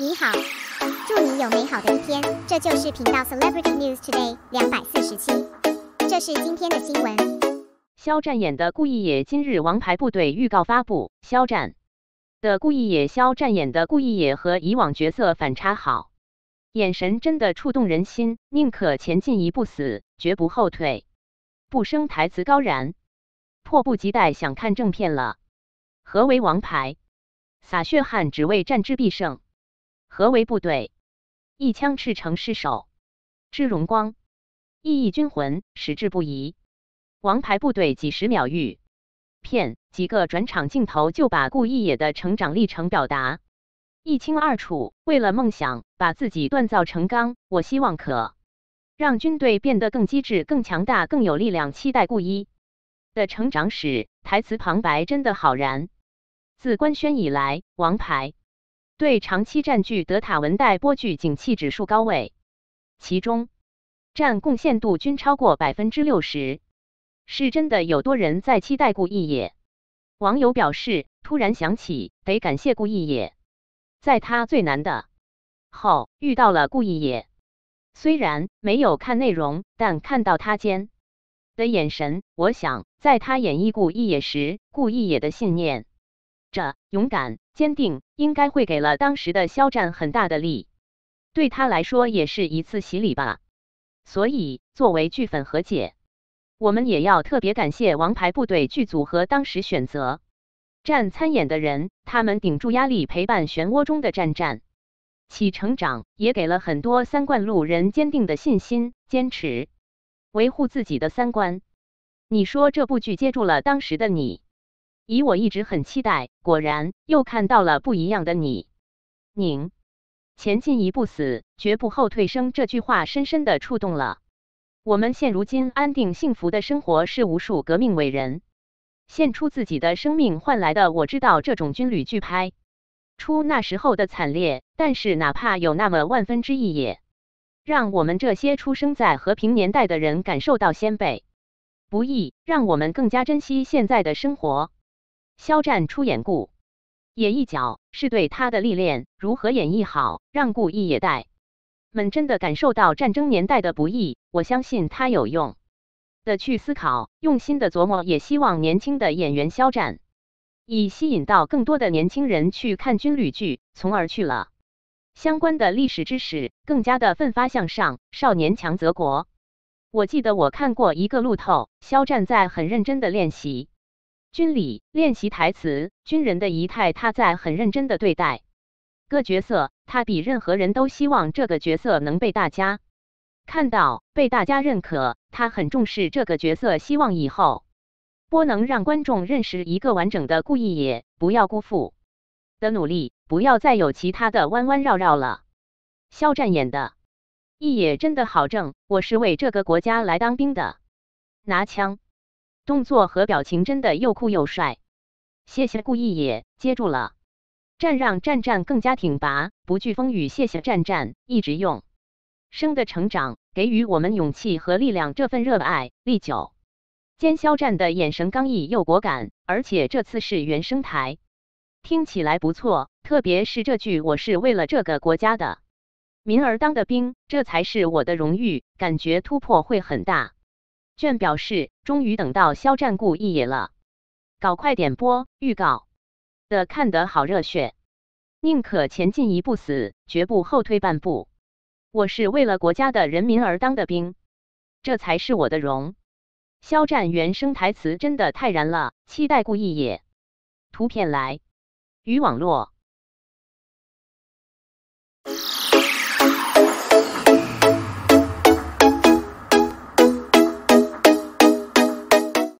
你好，祝你有美好的一天。这就是频道 Celebrity News Today 两百四十七，这是今天的新闻。肖战演的顾一野今日《王牌部队》预告发布，肖战的顾一野，肖战演的顾一野和以往角色反差好，眼神真的触动人心，宁可前进一步死，绝不后退，不生台词高燃，迫不及待想看正片了。何为王牌？洒血汗只为战之必胜。何为部队？一腔赤诚，是首，之荣光，意义军魂，矢志不移。王牌部队几十秒遇片，几个转场镜头就把顾一野的成长历程表达一清二楚。为了梦想，把自己锻造成钢。我希望可让军队变得更机智、更强大、更有力量。期待顾一的成长史，台词旁白真的好燃。自官宣以来，王牌。对长期占据德塔文带播具景气指数高位，其中占贡献度均超过百分之六十，是真的有多人在期待顾易也。网友表示，突然想起得感谢顾易也，在他最难的后遇到了顾易也。虽然没有看内容，但看到他间的眼神，我想在他演绎顾易也时，顾易也的信念。着勇敢坚定，应该会给了当时的肖战很大的力，对他来说也是一次洗礼吧。所以作为剧粉和解，我们也要特别感谢《王牌部队》剧组和当时选择战参演的人，他们顶住压力陪伴漩涡中的战战其成长，也给了很多三观路人坚定的信心、坚持维护自己的三观。你说这部剧接住了当时的你？以我一直很期待，果然又看到了不一样的你。宁前进一步死，绝不后退生。这句话深深的触动了我们现如今安定幸福的生活，是无数革命伟人献出自己的生命换来的。我知道这种军旅剧拍出那时候的惨烈，但是哪怕有那么万分之一，也让我们这些出生在和平年代的人感受到先辈不易，让我们更加珍惜现在的生活。肖战出演顾也一角是对他的历练，如何演绎好，让顾亦也代们真的感受到战争年代的不易。我相信他有用的去思考，用心的琢磨，也希望年轻的演员肖战，以吸引到更多的年轻人去看军旅剧，从而去了相关的历史知识，更加的奋发向上。少年强则国。我记得我看过一个路透，肖战在很认真的练习。军礼练习台词，军人的仪态，他在很认真的对待。个角色，他比任何人都希望这个角色能被大家看到，被大家认可。他很重视这个角色，希望以后播能让观众认识一个完整的顾一野，不要辜负的努力，不要再有其他的弯弯绕绕了。肖战演的一野真的好正，我是为这个国家来当兵的，拿枪。动作和表情真的又酷又帅，谢谢故意也接住了，战让战战更加挺拔，不惧风雨，谢谢战战一直用生的成长给予我们勇气和力量，这份热爱历久。兼肖战的眼神刚毅又果敢，而且这次是原声台，听起来不错，特别是这句我是为了这个国家的民儿当的兵，这才是我的荣誉，感觉突破会很大。卷表示，终于等到肖战顾一野了，搞快点播预告的，看得好热血，宁可前进一步死，绝不后退半步，我是为了国家的人民而当的兵，这才是我的荣。肖战原声台词真的太燃了，期待顾一野。图片来于网络。